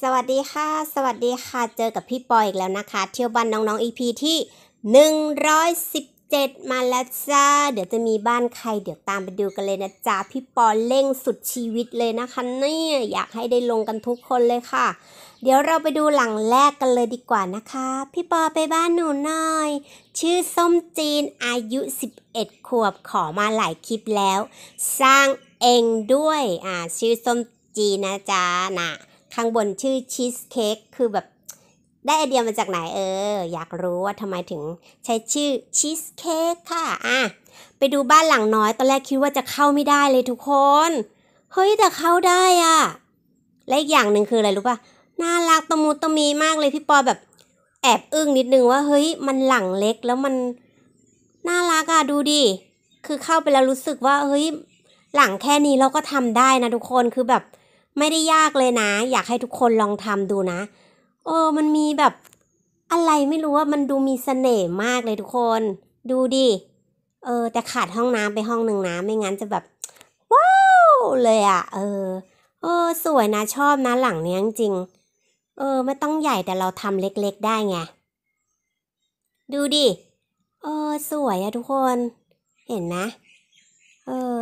สวัสดีค่ะ สวัสดีค่ะเจอกับพี่ปอยอีกแล้วนะคะ เที่ยวบ้านน้องๆ EP ที่ 117มาแล้วจ้าเดี๋ยวจะมีบ้านใคร เดี๋ยวตามไปดูกันเลยนะจ้าพี่ปอยเร่งสุดชีวิตเลยนะคะเนี่ยอยากให้ได้ลงกันทุกคนเลยค่ะเดี๋ยวเราไปดูหลังแรกกันเลยดีกว่านะคะ พี่ปอไปบ้านหนูหน่อย ชื่อส้มจีนอายุ 11 ขวบขอมาหลายคลิปแล้ว สร้างเองด้วยอ่าชื่อส้มจีนนะจ๊ะนะ่ะข้างบนชื่อชีสเค้กคือแบบได้ไอเดียมาจากไหนเออ อยากรู้ว่าทำไมถึงใช้ชื่อชีสเค้กค่ะ อ่ะ ไปดูบ้านหลังน้อย ตอนแรกคิดว่าจะเข้าไม่ได้เลยทุกคน เฮ้ยแต่เข้าได้อ่ะ และอีกอย่างหนึ่งคืออะไรรู้ป่ะ น่ารักตะมูตะมีมากเลยพี่ปอแบบแอบอึ้งนิดนึงว่าเฮ้ย มันหลังเล็กแล้วมัน น่ารักอ่ะ ดูดิคือเข้าไปแล้วรู้สึกว่าเฮ้ยหลังแค่นี้เราก็ทำได้นะทุกคนคือแบบไม่ได้ยากเลยนะ อยากให้ทุกคนลองทำดูนะ เออ มันมีแบบอะไรไม่รู้ว่ามันดูมีสเสน่ห์มากเลยทุกคน ดูดิเออแต่ขาดห้องน้ำไปห้องหนึ่งนะ ไม่งั้นจะแบบว้าวเลยอะ่ะเออเออสวยนะชอบนะหลังเนี้ยจริง เออไม่ต้องใหญ่แต่เราทำเล็ก ๆได้ไงดูดิเออสวยอะทุกคน เห็นนะ เออ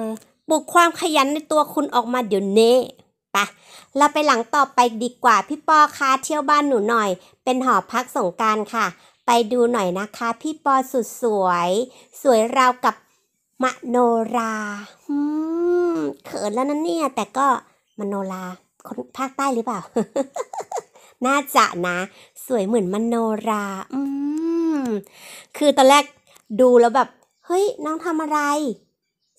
ปลุกความขยันในตัวคุณออกมาเดี๋ยวนี้ปะเราไปหลังต่อไปดีกว่าพี่ปอคะเที่ยวบ้านหนูหน่อยเป็นหอพักสงการค่ะ ไปดูหน่อยนะคะพี่ปอสุดสวย สวยราวกับมโนราอืมเขินแล้วนะเนี่ย แต่ก็มโนรา คนภาคใต้หรือเปล่า น่าจะนะ สวยเหมือนมโนรา อืมคือตอนแรกดูแล้วแบบเฮ้ยน้องทำอะไร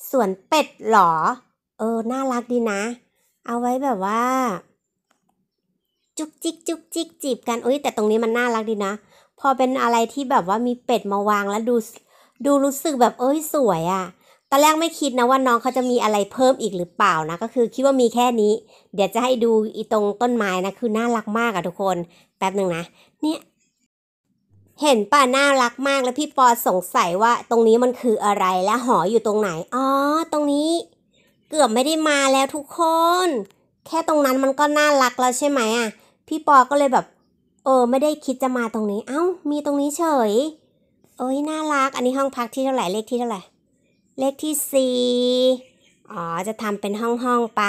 สวนเป็ดหรอ เออน่ารักดีนะเอาไว้แบบว่า จุกจิกจุกจิกจีบกันอุ้ยแต่ตรงนี้มันน่ารักดีนะ พอเป็นอะไรที่แบบว่ามีเป็ดมาวางแล้วดูดูรู้สึกแบบเอ้ยสวยอะ่ะ ตอนแรกไม่คิดนะว่าน้องเขาจะมีอะไรเพิ่มอีกหรือเปล่านะก็คือคิดว่ามีแค่นี้ เดี๋ยวจะให้ดูอีตรงต้นไม้นะ คือน่ารักมากอะทุกคน แป๊บหนึ่งนะเนี่ยเห็นป่ะน่ารักมาก แล้วพี่ปอสงสัยว่าตรงนี้มันคืออะไรและหออยู่ตรงไหนอ๋อตรงนี้เกือบไม่ได้มาแล้วทุกคน แค่ตรงนั้นมันก็น่ารักแล้วใช่ไหมอ่ะ พี่ปอก็เลยแบบ เออไม่ได้คิดจะมาตรงนี้ เอา้า มีตรงนี้เฉยเอ้ยน่ารัก อันนี้ห้องพักที่เท่าไหร่เลขที่เท่าไหร่ เลขที่สี่อ๋อจะทำเป็นห้องห้องไป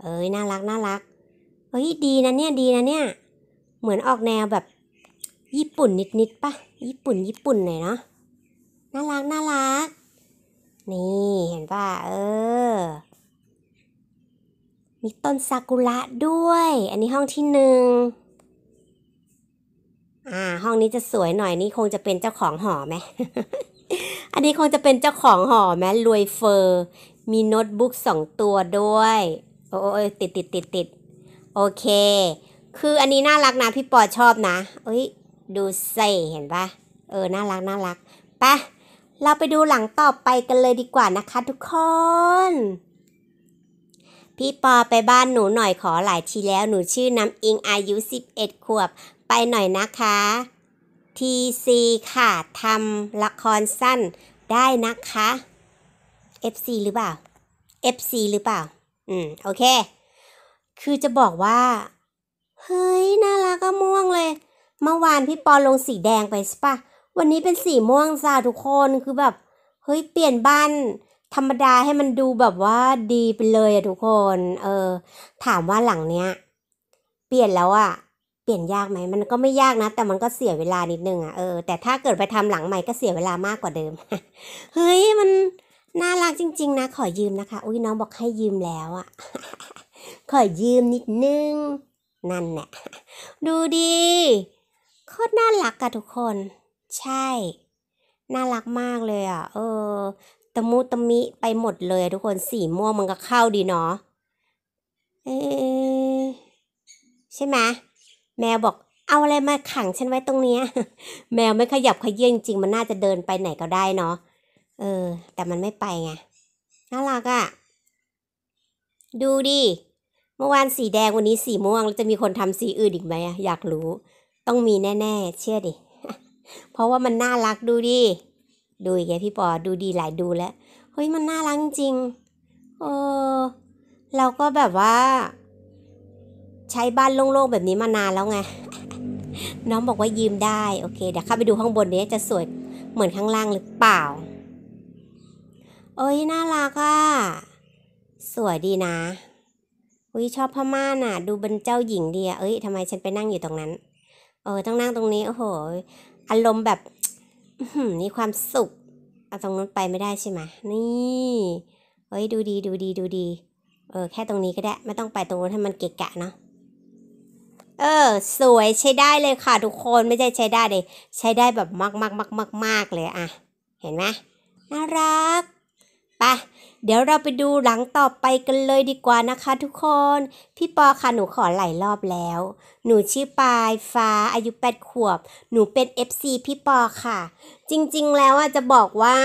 เอ้ย น่ารักน่ารัก เฮ้ยดีนะเนี่ยดีนะเนี่ย เหมือนออกแนวแบบ ญี่ปุ่นนิดๆปะญี่ปุ่น ญี่ปุ่นหน่อยเนาะ น่ารักน่ารักนี่เห็นป่ะเออ มีต้นซากุระด้วย อันนี้ห้องที่หนึ่ง อ่าห้องนี้จะสวยหน่อย นี่คงจะเป็นเจ้าของหอไหมอันนี้คงจะเป็นเจ้าของหอไหมรวยเฟอร์ มีโน้ตบุ๊กสองตัวด้วยโอ้ยติดติดติดติดโอเค คืออันนี้น่ารักนะ พี่ปอชอบนะ เอ้ยดูใส่เห็นปะเออน่ารักน่ารักปะเราไปดูหลังต่อไปกันเลยดีกว่านะคะทุกคน พี่ปอไปบ้านหนูหน่อยขอหลายทีแล้วหนูชื่อน้ำอิงอายุ11 ขวบไปหน่อยนะคะทีซีค่ะทำละครสั้นได้นะคะ FC หรือเปล่า FC หรือเปล่า อืม โอเค คือจะบอกว่า เฮ้ย น่ารักก็ม่วงเลย เมื่อวานพี่ปอลงสีแดงไปสปะวันนี้เป็นสีม่วงจ้าทุกคนคือแบบเฮ้ยเปลี่ยนบ้าน ธรรมดา ให้มันดูแบบว่าดีไปเลยอะทุกคน เออ ถามว่าหลังเนี้ย เปลี่ยนแล้วอะเปลี่ยนยากไหม มันก็ไม่ยากนะ แต่มันก็เสียเวลานิด นึงอะเออแต่ถ้าเกิดไปทำหลังใหม่ก็เสียเวลามากกว่าเดิมเฮ้ย มัน น่ารักจริงๆนะ ขอยืมนะคะอุ้ยน้องบอกให้ยืมแล้วอะขอยืมนิดนึงนั่นแหละดูดีโคตรน่ารักอะทุกคนใช่ น่ารักมากเลยอ่ะ เออ ตะมูตะมิไปหมดเลยทุกคน สีม่วงมันก็เข้าดีเนาะ เออใช่ไหม แมวบอกเอาอะไรมาขังฉันไว้ตรงเนี้ย แมวไม่ขยับขยี้จริงมันน่าจะเดินไปไหนก็ได้เนาะ เออ แต่มันไม่ไปไง น่ารักอะ่ะ ดูดิ เมื่อวานสีแดงวันนี้สีม่วงแล้วจะมีคนทำสีอื่นอีกไหมอะอยากรู้ ต้องมีแน่ๆเชื่อดิเพราะว่ามันน่ารักดูดี ดูอีกไงพี่ปอดูดีหลายดูแล้วเฮ้ยมันน่ารักจริง เออเราก็แบบว่า ใช้บ้านโล่งๆ แบบนี้มานานแล้วไงน้องบอกว่ายืมได้โอเคเดี๋ยวข้าไปดูข้างบนนี้จะสวยเหมือนข้างล่างหรือเปล่าเอ้ยน่ารักอ่ะสวยดีนะอุ้ยชอบพม่าน่ะดูเป็นเจ้าหญิงดีอ่ะเอ้ยทำไมฉันไปนั่งอยู่ตรงนั้นเออต้องนั่งตรงนี้โอ้โหอารมณ์แบบมีความสุข เอาตรงนู้นไปไม่ได้ใช่ไหมนี่เฮ้ยดูดีดูดีดูดี เออแค่ตรงนี้ก็ได้ ไม่ต้องไปตรงนู้นให้มันเกะกะเนาะเออ สวยใช้ได้เลยค่ะทุกคนไม่ใช่ใช้ได้เลย ใช้ได้แบบมากมากมากมากมากเลยอะเห็นไหมน่ารักไปเดี๋ยวเราไปดูหลังต่อไปกันเลยดีกว่านะคะทุกคน พี่ปอค่ะหนูขอหลายรอบแล้ว หนูชื่อปายฟ้าอายุ8ขวบ หนูเป็น FC พี่ปอค่ะ จริงๆแล้วจะบอกว่า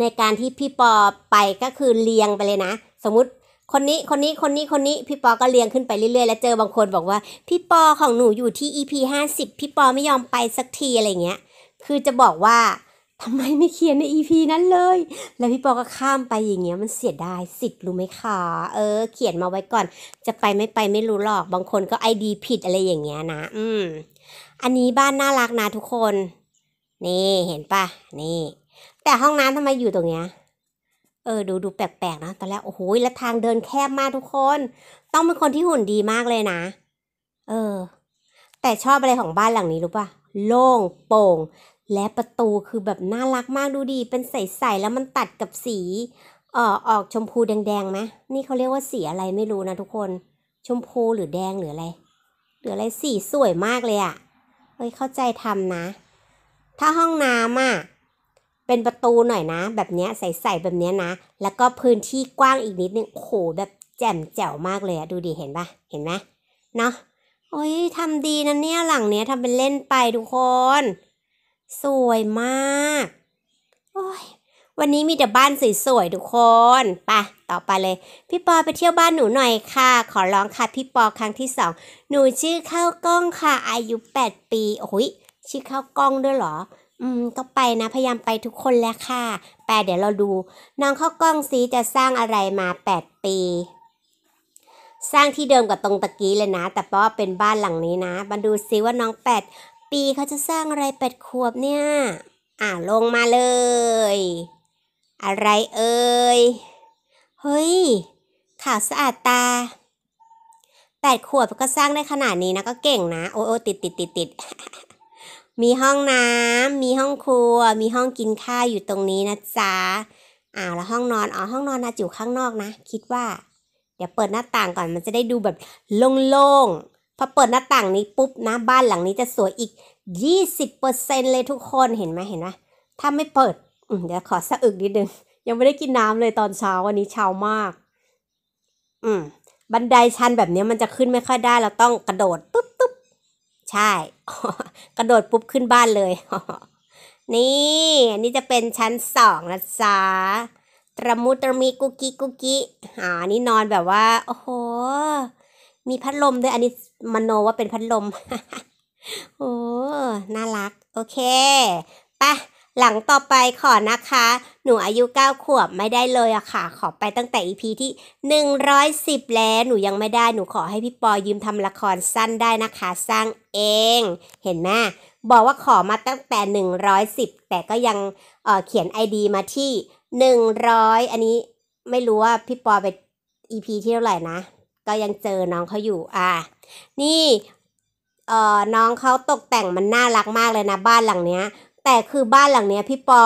ในการที่พี่ปอไปก็คือเรียงไปเลยนะ สมมติคนนี้คนนี้คนนี้คนนี้พี่ปอก็เลี้ยงขึ้นไปเรื่อยๆ แล้วเจอบางคนบอกว่า พี่ปอของหนูอยู่ที่ EP 50 พี่ปอไม่ยอมไปสักทีอะไรเงี้ย คือจะบอกว่าทำไมไม่เขียนในอีพีนั้นเลย แล้วพี่ปอก็ข้ามไปอย่างเงี้ยมันเสียดายสิทธิ์รู้ไหมคะ เออ เขียนมาไว้ก่อน จะไปไม่ไปไม่รู้หรอก บางคนก็ไอดีผิดอะไรอย่างเงี้ยนะ อืม อันนี้บ้านน่ารักนะทุกคน นี่เห็นปะนี่ แต่ห้องน้ำทำไมอยู่ตรงเนี้ย เออ ดูดูแปลกๆนะตอนแรก โอ้โหแล้วทางเดินแคบมากทุกคน ต้องเป็นคนที่หุ่นดีมากเลยนะ เออ แต่ชอบอะไรของบ้านหลังนี้รู้ปะะโล่งโปร่งและประตูคือแบบน่ารักมากดูดี เป็นใสๆแล้วมันตัดกับสี เอ่อออกชมพูแดงๆไหมนี่เขาเรียกว่าสีอะไรไม่รู้นะทุกคน ชมพูหรือแดงหรืออะไรหรืออะไรสีสวยมากเลยอะ่ะเฮ้ยเข้าใจทำนะ ถ้าห้องน้ำอ่ะเป็นประตูหน่อยนะ แบบเนี้ย ใสๆแบบเนี้ยนะ แล้วก็พื้นที่กว้างอีกนิดนึงโอ้โหแบบแจ่มแจ๋วมากเลยอะดูดีเห็นปะเห็นไหมเนาะโอ้ยทำดีนะเนี่ยหลังเนี้ยทำเป็นเล่นไปทุกคนสวยมากโอ้ยวันนี้มีแต่บ้านสวยๆ ทุกคนไปต่อไปเลย พี่ปอไปเที่ยวบ้านหนูหน่อยค่ะ ขอร้องค่ะพี่ปอครั้งที่สอง หนูชื่อข้าวกล้องค่ะ อายุ8ปี โอ้ยชื่อข้าวกล้องด้วยเหรอ อืมก็ไปนะพยายามไปทุกคนแล้วค่ะแปเดี๋ยวเราดูน้องข้าวกล้องซีจะสร้างอะไรมา8ปี สร้างที่เดิมกับตรงตะกี้เลยนะ แต่ปอเป็นบ้านหลังนี้นะ มาดูซิว่าน้องแปดปีเขาจะสร้างอะไรแปดขวบเนี่ยอ่าลงมาเลย อะไรเอ่ย เฮ้ยข่าวสะอาดตาแปดขวบก็สร้างได้ขนาดนี้นะก็เก่งนะโอ้โอติดติดติดติดมีห้องน้ำมีห้องครัว มีห้องกินข้าวอยู่ตรงนี้นะจ๊ะอ้าวแล้วห้องนอนอ๋อห้องนอนนะจิ๋วข้างนอกนะคิดว่า เดี๋ยวเปิดหน้าต่างก่อนมันจะได้ดูแบบโล่งๆพอเปิดหน้าต่างนี้ ปุ๊บนะบ้านหลังนี้จะสวยอีก 20%เลยทุกคนเห็นไหมเห็นไหมถ้าไม่เปิดเดี๋ยวขอสะอึกนิดนึง ยังไม่ได้กินน้ำเลย ตอนเช้าวันนี้เช้ามาก อืมบันไดชันแบบนี้มันจะขึ้นไม่ค่อยได้เราต้องกระโดดปุ๊บปุ๊บใช่กระโดดปุ๊บขึ้นบ้านเลย นี่นี่จะเป็นชั้นสองนะจ๊ะตรมุตรมีกุกิกุกิอ่านี่นอนแบบว่าโอ้โหมีพัดลมด้วยอันนี้มโนว่าเป็นพัดลม โอ้น่ารัก โอเคปะหลังต่อไปขอนะคะ หนูอายุ9ขวบไม่ได้เลยอะค่ะ ขอไปตั้งแต่ EP ที่ 110 แล้ว หนูยังไม่ได้ หนูขอให้พี่ปอยืมทำละครสั้นได้นะคะ สร้างเอง เห็นไหมบอกว่าขอมาตั้งแต่ 110 แต่ก็ยังเเขียน ID มาที่100อันนี้ไม่รู้ว่าพี่ปอไป EP ที่เท่าไหร่นะก็ยังเจอน้องเขาอยู่ อ่ะนี่ เอ่อน้องเขาตกแต่งมันน่ารักมากเลยนะ บ้านหลังเนี้ย แต่คือบ้านหลังเนี้ยพี่ปอ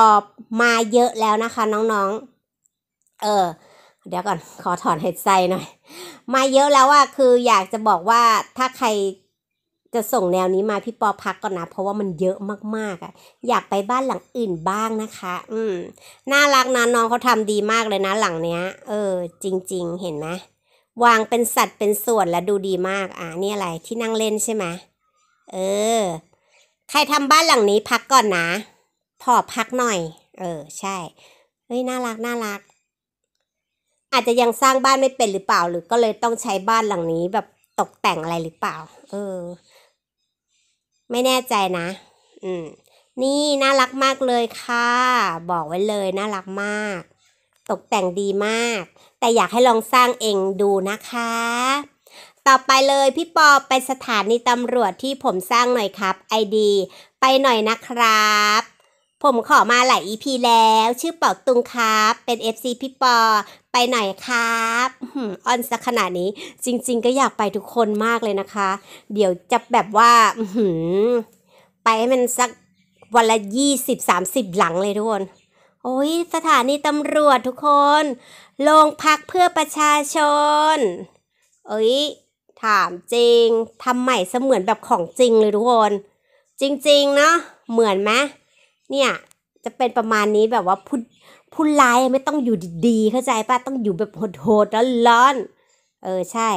มาเยอะแล้วนะคะ น้องๆ เออ เดี๋ยวก่อนขอถอนเหตุใจหน่อย มาเยอะแล้วอะคืออยากจะบอกว่าถ้าใครจะส่งแนวนี้มาพี่ปอพัก ก่อนนะ เพราะว่ามันเยอะมากๆอะอยากไปบ้านหลังอื่นบ้างนะคะ อืม น่ารักนะน้องเขาทำดีมากเลยนะ หลังเนี้ย เออ จริง ๆ เห็นไหมวางเป็นสัดเป็นส่วนแล้วดูดีมาก อ่ะนี่อะไรที่นั่งเล่นใช่ไหมเออ ใครทำบ้านหลังนี้พักก่อนนะพอพักหน่อย เออ ใช่เฮ้ยน่ารักน่ารัก อาจจะยังสร้างบ้านไม่เป็นหรือเปล่า หรือก็เลยต้องใช้บ้านหลังนี้แบบตกแต่งอะไรหรือเปล่า เออ ไม่แน่ใจนะ อืม นี่น่ารักมากเลยค่ะบอกไว้เลย น่ารักมาก ตกแต่งดีมากแต่อยากให้ลองสร้างเองดูนะคะ ต่อไปเลยพี่ปอไปสถานีตำรวจที่ผมสร้างหน่อยครับไอดีไปหน่อยนะครับ ผมขอมาหลายอีพีแล้ว ชื่อปอกตุงครับ เป็น FC พี่ปอไปหน่อยครับออนสักขนาดนี้จริงๆ ก็อยากไปทุกคนมากเลยนะคะ เดี๋ยวจะแบบว่าไปให้มันสักวันละยี่สิบสามสิบหลังเลยทุกคน โอ้ย สถานีตำรวจทุกคนโรงพักเพื่อประชาชน เอ้ย ถามจริง ทำใหม่เสมือนแบบของจริงเลยทุกคน จริงๆเนาะเหมือนไหม เนี่ย จะเป็นประมาณนี้แบบว่าพูดพูดไลาไม่ต้องอยู่ดีๆ เข้าใจป่ะ ต้องอยู่แบบโหดๆแล้วร้อนเออใช่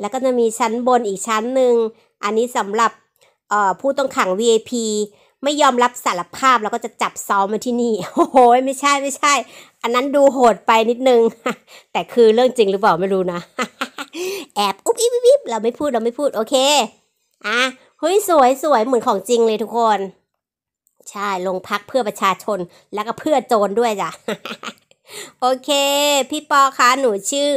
แล้วก็จะมีชั้นบนอีกชั้นหนึ่ง อันนี้สำหรับออผู้ต้องขัง VIP ไม่ยอมรับสารภาพแล้วก็จะจับซ้อมมาที่นี่ โอ้โห ไม่ใช่ไม่ใช่ อันนั้นดูโหดไปนิดนึง แต่คือเรื่องจริงหรือเปล่าไม่รู้นะ แอบ อุ๊บอิบอิบเราไม่พูดเราไม่พูด โอเค อ่ะเฮ้ยสวยสวยเหมือนของจริงเลยทุกคน ใช่ ลงพักเพื่อประชาชนแล้วก็เพื่อโจรด้วยจ้ะ โอเค พี่ปอคะ หนูชื่อ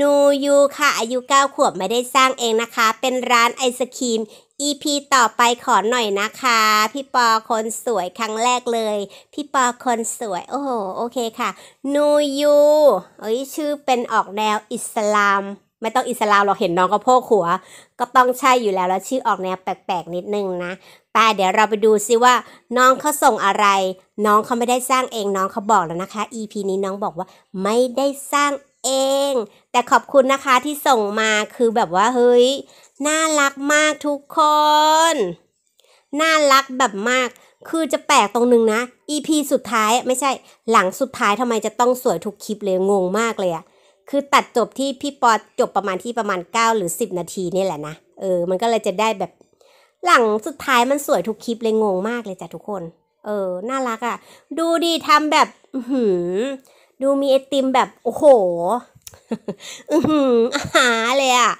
นูยูค่ะ อายุ9ขวบ ไม่ได้สร้างเองนะคะ เป็นร้านไอศครีม EP ต่อไปขอหน่อยนะคะ พี่ปอคนสวยครั้งแรกเลย พี่ปอคนสวย โอ้โหโอเคค่ะนูยูเอ้ยชื่อเป็นออกแนวอิสลาม ไม่ต้องอิสลามเราเห็นน้องก็โพกหัว ก็ต้องใช่อยู่แล้วแล้วชื่อออกแนวแปลกๆนิดนึงนะต่เดี๋ยวเราไปดูซิว่า น้องเขาส่งอะไร น้องเขาไม่ได้สร้างเองน้องเขาบอกแล้วนะคะ EP นี้น้องบอกว่าไม่ได้สร้างเองแต่ขอบคุณนะคะที่ส่งมาคือแบบว่าเฮ้ย น่ารักมากทุกคน น่ารักแบบมาก คือจะแปลกตรงนึงนะ EP สุดท้ายไม่ใช่ หลังสุดท้ายทำไมจะต้องสวยทุกคลิปเลยงงมากเลยอะคือตัดจบที่พี่ปอจบประมาณที่ประมาณ 9 หรือ 10 นาทีนี่แหละนะเออ มันก็เลยจะได้แบบ หลังสุดท้ายมันสวยทุกคลิปเลยงงมากเลยจ้ะทุกคน เออน่ารักอะ่ะดูดีทำแบบหืมดูมีไอติมแบบ โอ้โห อือหือหาเลยอะ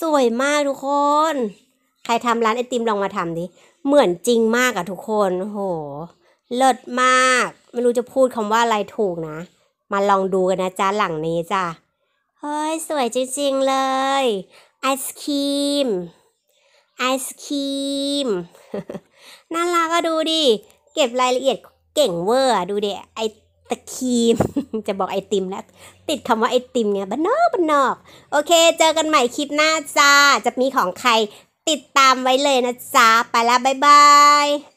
สวยมากทุกคน ใครทำร้านไอติมลองมาทำดิ เหมือนจริงมากอะทุกคนโอ้โหเลิศมาก ไม่รู้จะพูดคำว่าอะไรถูกนะ มาลองดูกันนะจ้าหลังนี้จ้าเฮ้ยสวยจริงๆเลย ไอศครีม ไอศครีม น่ารักก็ดูดิ เก็บรายละเอียดเก่งเวอร์ดูเดะไอตะคีมจะบอกไอติมแล้วติดคำว่าไอติมเ่ยบ้านนอกบ้านนอกโอเค เจอกันใหม่คลิปหน้าจ้า จะมีของใครติดตามไว้เลยนะจ้าไปแล้วบ๊ายบาย